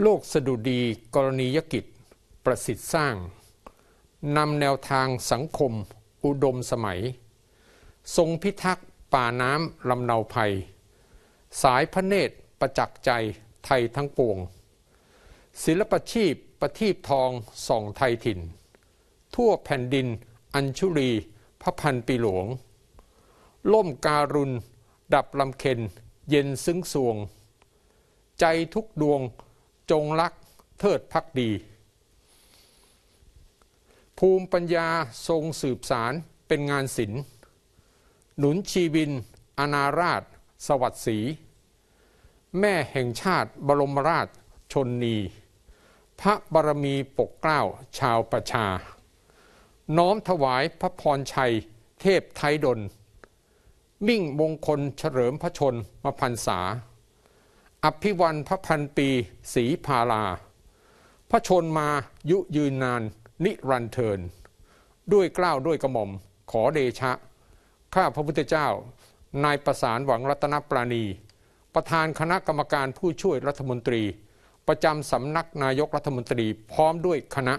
โลกสดุดีกรณียกิจ ประสิทธิ์สร้าง นำแนวทางสังคมอุดมสมัย ทรงพิทักษ์ป่าน้ำลำเนาภัย สายพระเนตรประจักษ์ใจไทยทั้งปวง ศิลปชีพ ประทีปทองส่องไทยถิ่น ทั่วแผ่นดิน อัญชุรีพระพันปีหลวงล่มการุณ ดับลำเค็นเย็นซึ้งสวง ใจทุกดวงจงรักเทิดพักดี ภูมิปัญญาทรงสืบสารเป็นงานศิลป์ หนุนชีวิน อนาราชสวัสดีแม่แห่งชาติบรมราชชนนี พระบารมีปกเกล้าชาวประชา น้อมถวายพระพรชัยเทพไทยดล มิ่งมงคลเฉลิมพระชนมพันษาอภิวันพระพันปีศรีพาลา พระชนมายุยืนนานนิรันเทิน ด้วยกล้าวด้วยกระหม่อมขอเดชะ ข้าพระพุทธเจ้า นายประสานหวังรัตนปราณี ประธานคณะกรรมการผู้ช่วยรัฐมนตรี ประจำสำนักนายกรัฐมนตรีพร้อมด้วยคณะ